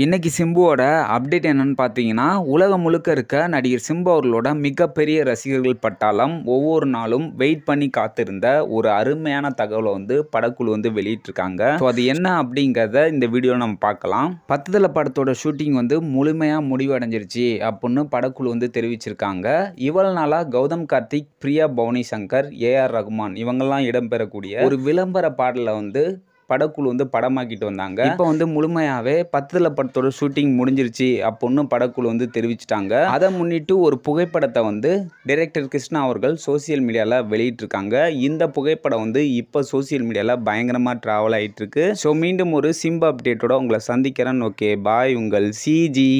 இன்றைக்கி சிம்புவோட அப்டேட் என்னன்னு பார்த்தீங்கன்னா உலகம் முழுக்க இருக்க நடிகர் சிம்பு அவர்களோட மிகப்பெரிய ரசிகர்கள் பட்டாலும் ஒவ்வொரு நாளும் வெயிட் பண்ணி காத்திருந்த ஒரு அருமையான தகவலை வந்து படக்குழு வந்து வெளியிட்டிருக்காங்க ஸோ அது என்ன அப்படிங்கிறத இந்த வீடியோ நம்ம பார்க்கலாம் பத்துதல படத்தோட ஷூட்டிங் வந்து முழுமையாக முடிவடைஞ்சிருச்சு அப்படின்னு படக்குழு வந்து தெரிவிச்சிருக்காங்க இவ்வளவு நாளாக கௌதம் கார்த்திக் பிரியா பவனி சங்கர் ஏஆர் ரகுமான் இவங்கெல்லாம் இடம்பெறக்கூடிய ஒரு விளம்பர பாடலை வந்து படக்குழு வந்து படமாக்கிட்டு வந்தாங்க இப்போ வந்து முழுமையாகவே பத்துல படத்தோட ஷூட்டிங் முடிஞ்சிருச்சு அப்படின்னு படக்குழு வந்து தெரிவிச்சிட்டாங்க அதை முன்னிட்டு ஒரு புகைப்படத்தை வந்து டைரக்டர் கிருஷ்ணா அவர்கள் சோசியல் மீடியாவில் வெளியிட்டிருக்காங்க இந்த புகைப்படம் வந்து இப்போ சோசியல் மீடியாவில் பயங்கரமாக ட்ராவல் ஆகிட்டு இருக்கு ஸோ மீண்டும் ஒரு சிம்பு அப்டேட்டோட உங்களை சந்திக்கிறேன் ஓகே பாய் உங்கள் சிஜி